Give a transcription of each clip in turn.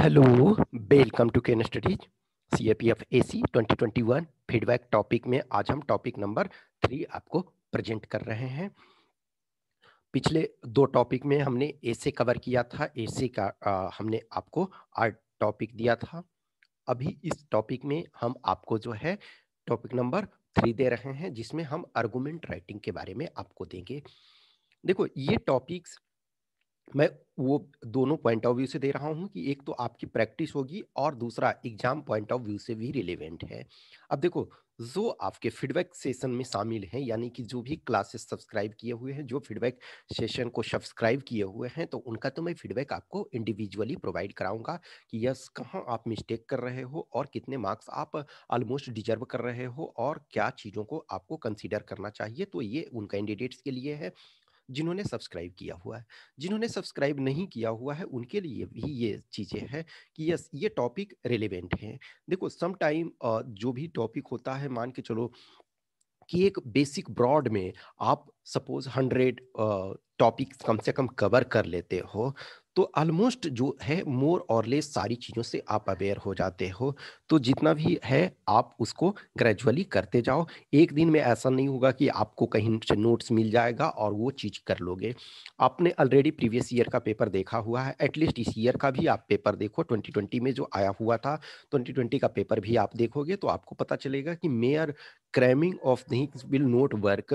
hello welcome to Ken Studies C A P F A C twenty twenty one feedback topic में आज हम topic number three आपको present कर रहे हैं पिछले दो टॉपिक में हमने ए से कवर किया था ए से का आ, हमने आपको आर्ट टॉपिक दिया था अभी इस टॉपिक में हम आपको जो है टॉपिक नंबर थ्री दे रहे हैं जिसमें हम आर्गूमेंट राइटिंग के बारे में आपको देंगे देखो ये टॉपिक्स मैं वो दोनों पॉइंट ऑफ व्यू से दे रहा हूँ कि एक तो आपकी प्रैक्टिस होगी और दूसरा एग्जाम पॉइंट ऑफ व्यू से भी रिलेवेंट है अब देखो जो आपके फीडबैक सेशन में शामिल हैं यानी कि जो भी क्लासेस सब्सक्राइब किए हुए हैं जो फीडबैक सेशन को सब्सक्राइब किए हुए हैं तो उनका तो मैं फीडबैक आपको इंडिविजुअली प्रोवाइड कराऊंगा कि यस कहाँ आप मिस्टेक कर रहे हो और कितने मार्क्स आप ऑलमोस्ट डिजर्व कर रहे हो और क्या चीज़ों को आपको कंसिडर करना चाहिए तो ये उन कैंडिडेट्स के लिए है जिन्होंने सब्सक्राइब किया हुआ है जिन्होंने सब्सक्राइब नहीं किया हुआ है उनके लिए भी ये चीज़ें हैं कि यस ये टॉपिक रेलिवेंट है देखो सम टाइम जो भी टॉपिक होता है मान के चलो कि एक बेसिक ब्रॉड में आप सपोज हंड्रेड टॉपिक कम से कम कवर कर लेते हो तो ऑलमोस्ट जो है मोर और लेस सारी चीज़ों से आप अवेयर हो जाते हो तो जितना भी है आप उसको ग्रेजुअली करते जाओ एक दिन में ऐसा नहीं होगा कि आपको कहीं से नोट्स मिल जाएगा और वो चीज़ कर लोगे आपने ऑलरेडी प्रीवियस ईयर का पेपर देखा हुआ है एटलीस्ट इस ईयर का भी आप पेपर देखो 2020 में जो आया हुआ था 2020 का पेपर भी आप देखोगे तो आपको पता चलेगा कि mere cramming of things will not work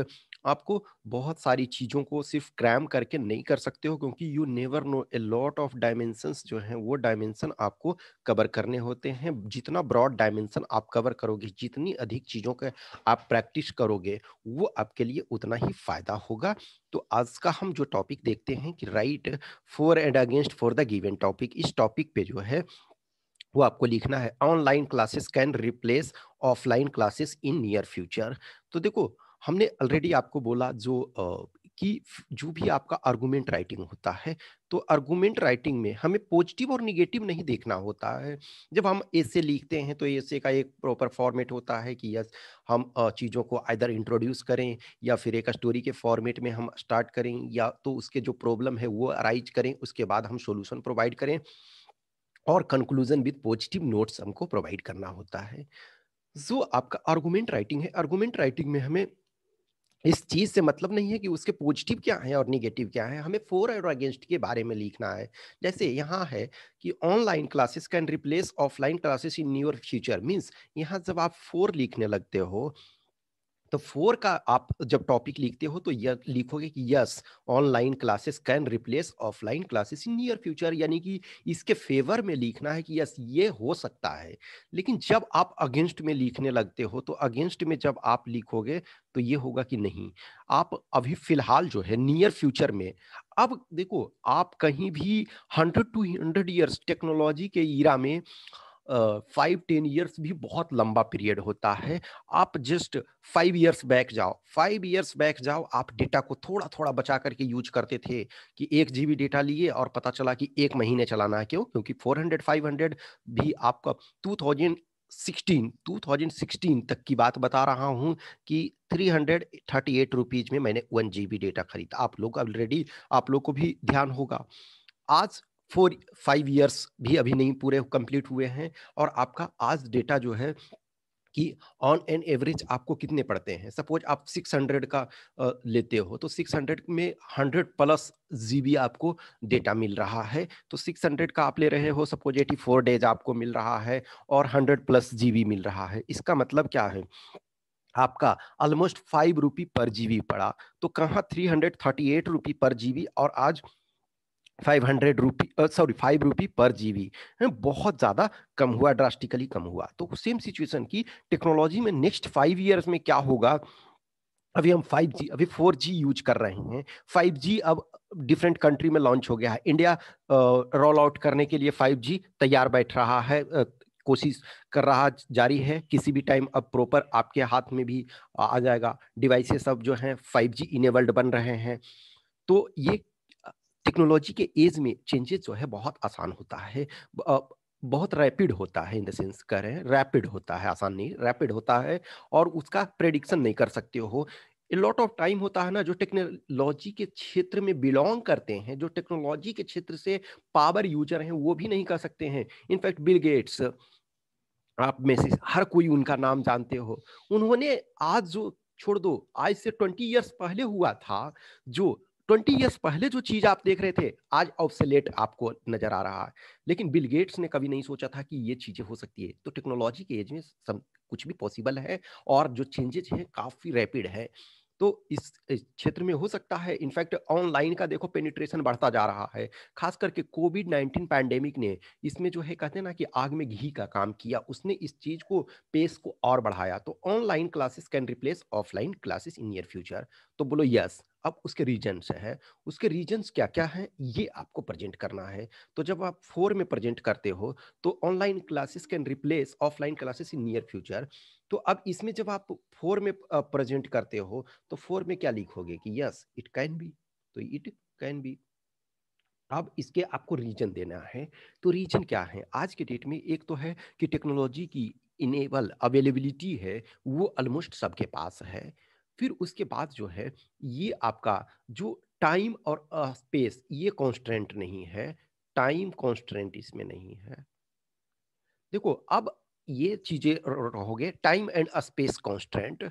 आपको बहुत सारी चीज़ों को सिर्फ क्रैम करके नहीं कर सकते हो क्योंकि you never know a lot of dimensions जो हैं वो डायमेंशन आपको कवर करने होते हैं जितना ब्रॉड डायमेंशन आप कवर करोगे जितनी अधिक चीज़ों का आप प्रैक्टिस करोगे वो आपके लिए उतना ही फ़ायदा होगा तो आज का हम जो टॉपिक देखते हैं कि write for and against for the given topic इस टॉपिक पे जो है वो आपको लिखना है online classes can replace offline classes in near future तो देखो हमने ऑलरेडी आपको बोला जो कि जो भी आपका आर्गूमेंट राइटिंग होता है तो आर्गूमेंट राइटिंग में हमें पॉजिटिव और निगेटिव नहीं देखना होता है जब हम ऐसे लिखते हैं तो ऐसे का एक प्रॉपर फॉर्मेट होता है कि यस हम चीज़ों को आइधर इंट्रोड्यूस करें या फिर एक स्टोरी के फॉर्मेट में हम स्टार्ट करें या तो उसके जो प्रॉब्लम है वो अराइज करें उसके बाद हम सोल्यूशन प्रोवाइड करें और कंक्लूजन विद पॉजिटिव नोट्स हमको प्रोवाइड करना होता है जो आपका आर्गूमेंट राइटिंग है आर्गूमेंट राइटिंग में हमें इस चीज़ से मतलब नहीं है कि उसके पॉजिटिव क्या है और निगेटिव क्या है हमें फोर और अगेंस्ट के बारे में लिखना है जैसे यहाँ है कि online classes can replace offline classes in near future means यहाँ जब आप फोर लिखने लगते हो तो फोर का आप जब टॉपिक लिखते हो तो यह लिखोगे कि yes online classes can replace offline classes in near future यानी कि इसके फेवर में लिखना है कि यस ये हो सकता है लेकिन जब आप अगेंस्ट में लिखने लगते हो तो अगेंस्ट में जब आप लिखोगे तो ये होगा कि नहीं आप अभी फिलहाल जो है नियर फ्यूचर में अब देखो आप कहीं भी hundred two hundred years technology के ईरा में फाइव टेन ईयर्स भी बहुत लंबा पीरियड होता है आप जस्ट फाइव ईयर्स बैक जाओ फाइव ईयर्स बैक जाओ आप डेटा को थोड़ा थोड़ा बचा करके यूज करते थे कि एक जीबी डेटा लिए और पता चला कि एक महीने चलाना है क्यों क्योंकि फोर हंड्रेड फाइव हंड्रेड भी आपका two thousand sixteen two thousand sixteen तक की बात बता रहा हूँ कि three hundred thirty eight rupees में मैंने वन जी बी डेटा खरीदा आप लोग ऑलरेडी आप लोग को भी ध्यान होगा आज फोर फाइव ईयर्स भी अभी नहीं पूरे कंप्लीट हुए हैं और आपका आज डेटा जो है कि ऑन एन एवरेज आपको कितने पड़ते हैं सपोज आप 600 का लेते हो तो 600 में 100 प्लस जी आपको डेटा मिल रहा है तो 600 का आप ले रहे हो सपोज 84 डेज आपको मिल रहा है और 100 प्लस जी मिल रहा है इसका मतलब क्या है आपका almost five rupee per GB पड़ा तो कहाँ three hundred thirty eight rupee per GB और आज five hundred rupee sorry five rupee per GB बहुत ज़्यादा कम हुआ ड्रास्टिकली कम हुआ तो सेम सिचुएशन की टेक्नोलॉजी में नेक्स्ट फाइव ईयर्स में क्या होगा अभी हम 5G अभी 4G यूज कर रहे हैं 5G अब डिफरेंट कंट्री में लॉन्च हो गया है इंडिया रोल आउट करने के लिए 5G तैयार बैठ रहा है कोशिश कर रहा जारी है किसी भी टाइम अब प्रॉपर आपके हाथ में भी आ जाएगा डिवाइसेस अब जो हैं 5G इनेबल्ड बन रहे हैं तो ये टेक्नोलॉजी के एज में चेंजेस जो है बहुत आसान होता है बहुत रैपिड होता है इन द सेंस करें रैपिड होता है आसान नहीं रैपिड होता है और उसका प्रेडिक्शन नहीं कर सकते हो लॉट ऑफ टाइम होता है ना जो टेक्नोलॉजी के क्षेत्र में बिलोंग करते हैं जो टेक्नोलॉजी के क्षेत्र से पावर यूजर हैं वो भी नहीं कर सकते हैं इनफैक्ट बिल गेट्स आप में से हर कोई उनका नाम जानते हो उन्होंने आज जो छोड़ दो आज से ट्वेंटी ईयर्स पहले हुआ था जो ट्वेंटी ईयर्स पहले जो चीज आप देख रहे थे आज ऑफसेलेट आपको नजर आ रहा है लेकिन बिल गेट्स ने कभी नहीं सोचा था कि ये चीजें हो सकती है तो टेक्नोलॉजी के एज में सब कुछ भी पॉसिबल है और जो चेंजेस हैं काफी रैपिड है तो इस क्षेत्र में हो सकता है इनफैक्ट ऑनलाइन का देखो पेनिट्रेशन बढ़ता जा रहा है खास करके कोविड नाइन्टीन पैंडेमिक ने इसमें जो है कहते हैं ना कि आग में घी का काम किया उसने इस चीज को पेस को और बढ़ाया तो online classes can replace offline classes in near future तो बोलो यस अब उसके रीजन्स हैं उसके रीजन्स क्या क्या हैं ये आपको प्रेजेंट करना है तो जब आप फोर में प्रेजेंट करते हो तो online classes can replace offline classes in near future तो अब इसमें जब आप फोर में प्रेजेंट करते हो तो फोर में क्या लिखोगे कि यस इट कैन बी तो इट कैन बी अब इसके आपको रीजन देना है तो रीजन क्या है आज के डेट में एक तो है कि टेक्नोलॉजी की इनेबल अवेलेबिलिटी है वो ऑलमोस्ट सबके पास है फिर उसके बाद जो है ये आपका जो टाइम और स्पेस ये कॉन्स्टेंट नहीं है टाइम कॉन्स्टेंट इसमें नहीं है देखो अब ये चीजें रहोगे टाइम एंड स्पेस कॉन्स्टेंट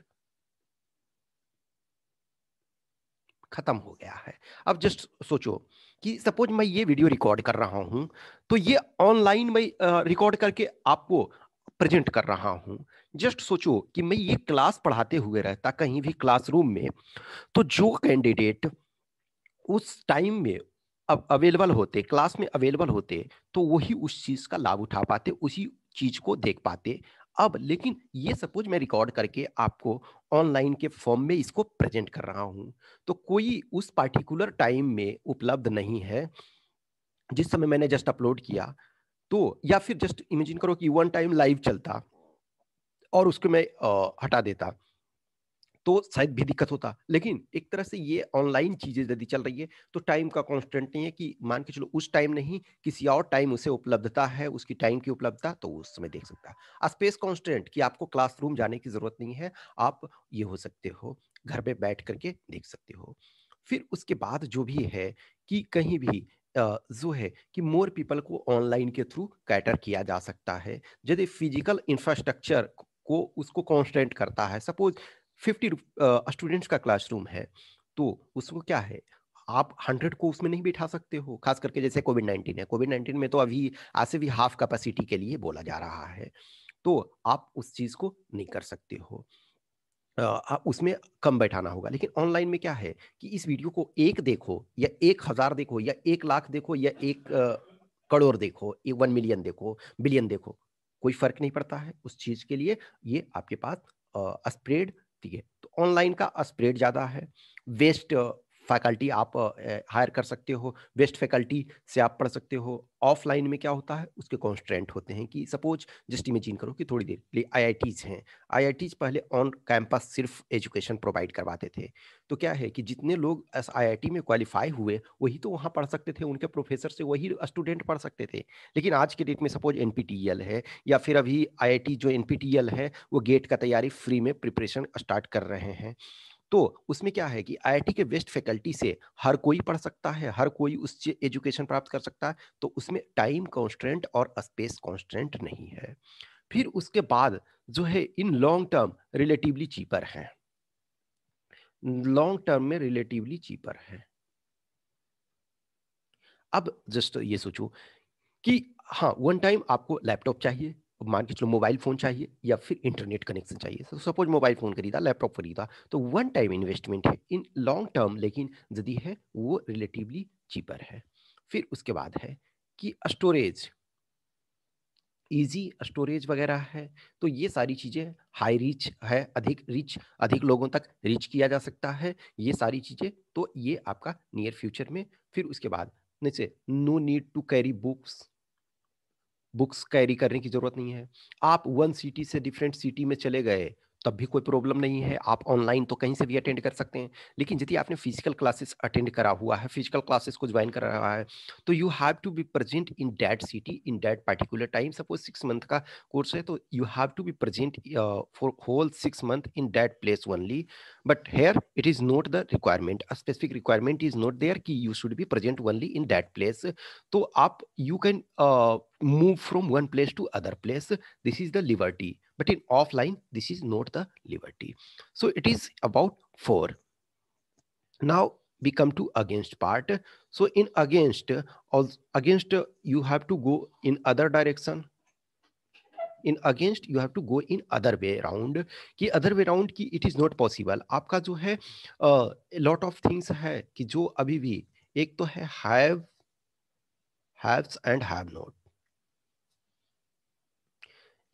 खत्म हो गया है अब जस्ट सोचो कि सपोज मैं ये वीडियो रिकॉर्ड कर रहा हूं तो ये ऑनलाइन मैं रिकॉर्ड करके आपको प्रेजेंट कर रहा हूं जस्ट सोचो कि मैं ये क्लास पढ़ाते हुए रहता कहीं भी क्लासरूम में तो जो कैंडिडेट उस टाइम में अब अवेलेबल होते क्लास में अवेलेबल होते तो वही उस चीज़ का लाभ उठा पाते उसी चीज़ को देख पाते अब लेकिन ये सपोज मैं रिकॉर्ड करके आपको ऑनलाइन के फॉर्म में इसको प्रेजेंट कर रहा हूं तो कोई उस पार्टिकुलर टाइम में उपलब्ध नहीं है जिस समय मैंने जस्ट अपलोड किया तो या फिर जस्ट इमेजिन करो कि वन टाइम लाइव चलता और उसको मैं आ, हटा देता तो शायद भी दिक्कत होता लेकिन एक तरह से ये ऑनलाइन चीज़ें यदि चल रही है तो टाइम का कॉन्स्टेंट नहीं है कि मान के चलो उस टाइम नहीं किसी और टाइम उसे उपलब्धता है उसकी टाइम की उपलब्धता तो उस समय देख सकता है स्पेस कॉन्स्टेंट कि आपको क्लासरूम जाने की ज़रूरत नहीं है आप ये हो सकते हो घर में बैठ करके देख सकते हो फिर उसके बाद जो भी है कि कहीं भी जो है कि मोर पीपल को ऑनलाइन के थ्रू कैटर किया जा सकता है यदि फिजिकल इंफ्रास्ट्रक्चर को उसको कॉन्स्टेंट करता है सपोज फिफ्टी स्टूडेंट्स का क्लासरूम है तो उसको क्या है आप हंड्रेड को उसमें नहीं बिठा सकते हो खास करके जैसे कोविड नाइन्टीन है कोविड नाइन्टीन में तो अभी आज से भी हाफ कैपेसिटी के लिए बोला जा रहा है तो आप उस चीज़ को नहीं कर सकते हो उसमें कम बैठाना होगा लेकिन ऑनलाइन में क्या है कि इस वीडियो को एक देखो या एक हज़ार देखो या एक लाख देखो या एक करोड़ देखो एक वन मिलियन देखो बिलियन देखो कोई फर्क नहीं पड़ता है उस चीज़ के लिए ये आपके पास स्प्रेड दिए तो ऑनलाइन का स्प्रेड ज़्यादा है वेस्ट फैकल्टी आप हायर कर सकते हो बेस्ट फैकल्टी से आप पढ़ सकते हो ऑफलाइन में क्या होता है उसके कॉन्स्टेंट होते हैं कि सपोज जस्ट इमेजिन करो कि थोड़ी देर लिए टीज हैं टीज पहले ऑन कैंपस सिर्फ एजुकेशन प्रोवाइड करवाते थे तो क्या है कि जितने लोग टी में क्वालिफाई हुए वही तो वहाँ पढ़ सकते थे उनके प्रोफेसर से वही स्टूडेंट पढ़ सकते थे लेकिन आज के डेट में सपोज एन है या फिर अभी आई जो एन है वो गेट का तैयारी फ्री में प्रिपरेशन स्टार्ट कर रहे हैं तो उसमें क्या है कि आईआईटी के बेस्ट फैकल्टी से हर कोई पढ़ सकता है हर कोई उस एजुकेशन प्राप्त कर सकता है तो उसमें टाइम कॉन्स्टेंट और स्पेस कॉन्स्टेंट नहीं है फिर उसके बाद जो है in long term relatively cheaper है लॉन्ग टर्म में रिलेटिवली चीपर है अब जस्ट ये सोचो कि हाँ वन टाइम आपको लैपटॉप चाहिए मान के चलो मोबाइल फ़ोन चाहिए या फिर इंटरनेट कनेक्शन चाहिए तो सपोज मोबाइल फ़ोन खरीदा लैपटॉप खरीदा तो वन टाइम इन्वेस्टमेंट है इन लॉन्ग टर्म लेकिन यदि है वो रिलेटिवली चीपर है फिर उसके बाद है कि स्टोरेज इजी स्टोरेज वगैरह है तो ये सारी चीज़ें हाई रीच है अधिक रीच अधिक लोगों तक रीच किया जा सकता है ये सारी चीज़ें तो ये आपका नियर फ्यूचर में फिर उसके बाद जैसे no need to carry books books carry करने की ज़रूरत नहीं है आप वन सिटी से डिफरेंट सिटी में चले गए तब भी कोई प्रॉब्लम नहीं है आप ऑनलाइन तो कहीं से भी अटेंड कर सकते हैं लेकिन यदि आपने फिजिकल क्लासेस अटेंड करा हुआ है फिजिकल क्लासेस को ज्वाइन कर रहा है तो you have to be present in that city in that particular time suppose six month का कोर्स है तो you have to be present for whole six month in that place only but here it is not the requirement a specific requirement is not there कि you should be present only in that place तो आप you can move from one place to other place this is the liberty but in offline this is not the liberty so it is about for now we come to against part so in against or against you have to go in other direction in against you have to go in other way round कि other way round की it is not possible आपका जो है lot of things है कि जो अभी भी एक तो है have haves and have not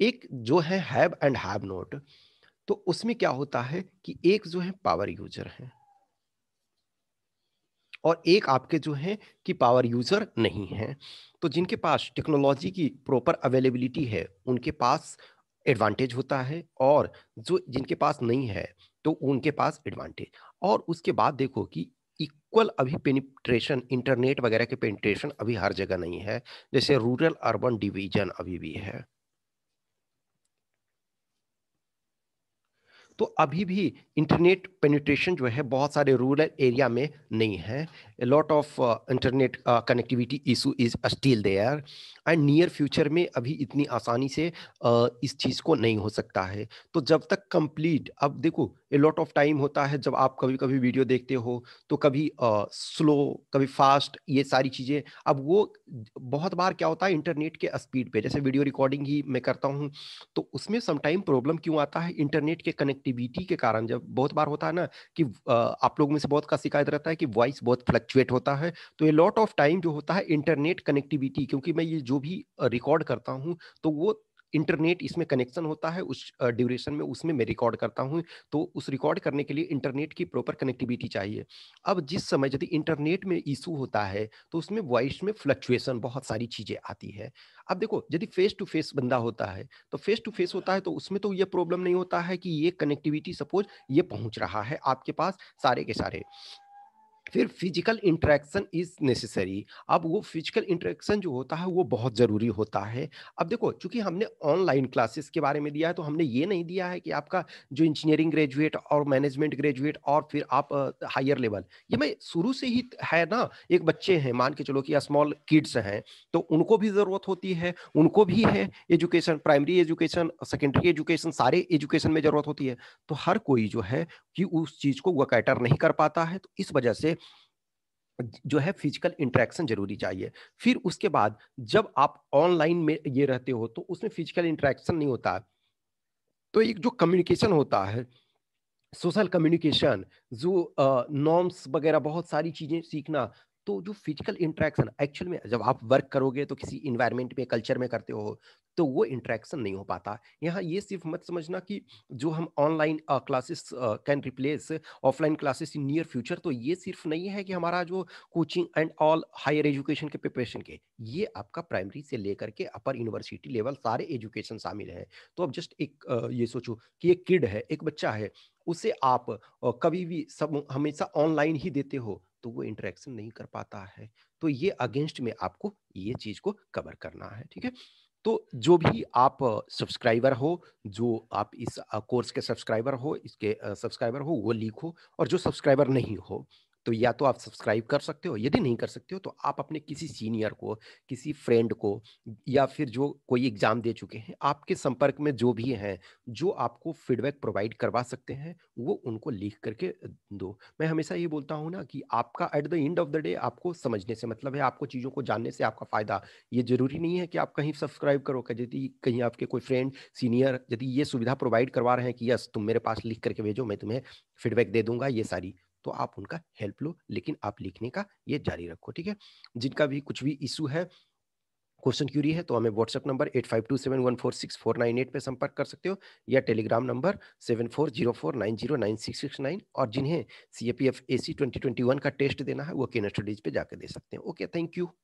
एक जो है हैव एंड हैव नोट तो उसमें क्या होता है कि एक जो है पावर यूजर है और एक आपके जो है कि पावर यूजर नहीं है तो जिनके पास टेक्नोलॉजी की प्रॉपर अवेलेबिलिटी है उनके पास एडवांटेज होता है और जो जिनके पास नहीं है तो उनके पास एडवांटेज और उसके बाद देखो कि इक्वल अभी पेनिट्रेशन इंटरनेट वगैरह के पेनिट्रेशन अभी हर जगह नहीं है जैसे रूरल अर्बन डिवीजन अभी भी है तो अभी भी इंटरनेट पेनिट्रेशन जो है बहुत सारे रूरल एरिया में नहीं है lot of internet connectivity issue is still there and near future में अभी इतनी आसानी से uh, इस चीज़ को नहीं हो सकता है तो जब तक कंप्लीट अब देखो ए लॉट ऑफ टाइम होता है जब आप कभी कभी वीडियो देखते हो तो कभी स्लो uh, कभी फास्ट ये सारी चीज़ें अब वो बहुत बार क्या होता है इंटरनेट के स्पीड पे जैसे वीडियो रिकॉर्डिंग ही मैं करता हूँ तो उसमें समटाइम प्रॉब्लम क्यों आता है इंटरनेट के कनेक्टिविटी के कारण जब बहुत बार होता है ना कि uh, आप लोगों में से बहुत का शिकायत रहता है कि वॉइस बहुत फ्लक्चुएट होता है तो ए लॉट ऑफ टाइम जो होता है इंटरनेट कनेक्टिविटी क्योंकि मैं ये जो भी रिकॉर्ड करता हूँ तो वो इंटरनेट इसमें कनेक्शन होता है उस ड्यूरेशन में उसमें मैं रिकॉर्ड करता हूँ तो उस रिकॉर्ड करने के लिए इंटरनेट की प्रॉपर कनेक्टिविटी चाहिए अब जिस समय यदि इंटरनेट में इशू होता है तो उसमें वॉइस में फ्लक्चुएसन बहुत सारी चीज़ें आती है अब देखो यदि फेस टू फेस बंदा होता है तो फेस टू फेस होता है तो उसमें तो ये प्रॉब्लम नहीं होता है कि ये कनेक्टिविटी सपोज ये पहुंच रहा है आपके पास सारे के सारे फिर फिजिकल इंट्रैक्शन इज नेसेसरी अब वो फिजिकल इंट्रैक्शन जो होता है वो बहुत ज़रूरी होता है अब देखो चूंकि हमने ऑनलाइन क्लासेस के बारे में दिया है तो हमने ये नहीं दिया है कि आपका जो इंजीनियरिंग ग्रेजुएट और मैनेजमेंट ग्रेजुएट और फिर आप हायर लेवल ये मैं शुरू से ही है ना एक बच्चे हैं मान के चलो कि स्मॉल किड्स हैं तो उनको भी ज़रूरत होती है उनको भी है education primary education secondary education सारे एजुकेशन में ज़रूरत होती है तो हर कोई जो है कि उस चीज़ को वकैटर नहीं कर पाता है तो इस वजह से जो है फिजिकल इंटरेक्शन जरूरी चाहिए फिर उसके बाद जब आप ऑनलाइन में ये रहते हो तो उसमें फिजिकल इंटरेक्शन नहीं होता तो एक जो कम्युनिकेशन होता है सोशल कम्युनिकेशन जो नॉर्म्स वगैरह बहुत सारी चीज़ें सीखना तो जो फिजिकल इंट्रैक्शन एक्चुअल में जब आप वर्क करोगे तो किसी इन्वायरमेंट में कल्चर में करते हो तो वो इंट्रैक्शन नहीं हो पाता यहाँ ये सिर्फ मत समझना कि जो हम online classes can replace offline classes in near future तो ये सिर्फ नहीं है कि हमारा जो coaching and all higher education के प्रिपरेशन के ये आपका प्राइमरी से लेकर के अपर यूनिवर्सिटी लेवल सारे एजुकेशन शामिल हैं तो अब जस्ट एक ये सोचो कि एक किड है एक बच्चा है उसे आप कभी भी सब हमेशा ऑनलाइन ही देते हो तो वो इंटरेक्शन नहीं कर पाता है तो ये अगेंस्ट में आपको ये चीज को कवर करना है ठीक है तो जो भी आप सब्सक्राइबर हो जो आप इस कोर्स के सब्सक्राइबर हो इसके सब्सक्राइबर हो वो लिखो और जो सब्सक्राइबर नहीं हो तो या तो आप सब्सक्राइब कर सकते हो यदि नहीं कर सकते हो तो आप अपने किसी सीनियर को किसी फ्रेंड को या फिर जो कोई एग्ज़ाम दे चुके हैं आपके संपर्क में जो भी हैं जो आपको फीडबैक प्रोवाइड करवा सकते हैं वो उनको लिख करके दो मैं हमेशा ये बोलता हूँ ना कि आपका at the end of the day आपको समझने से मतलब है आपको चीज़ों को जानने से आपका फ़ायदा ये ज़रूरी नहीं है कि आप कहीं सब्सक्राइब करो यदि कहीं आपके कोई फ्रेंड सीनियर यदि ये सुविधा प्रोवाइड करवा रहे हैं कि यस तुम मेरे पास लिख करके भेजो मैं तुम्हें फीडबैक दे दूंगा ये सारी तो आप उनका हेल्प लो लेकिन आप लिखने का ये जारी रखो ठीक है जिनका भी कुछ भी इशू है क्वेश्चन क्यूरी है तो हमें WhatsApp number eight five two seven one four six four nine eight पर संपर्क कर सकते हो या Telegram number seven four zero four nine zero nine six six nine और जिन्हें C A P F A C twenty twenty one का test देना है वो केन स्टडीज पे जाके दे सकते हैं ओके थैंक यू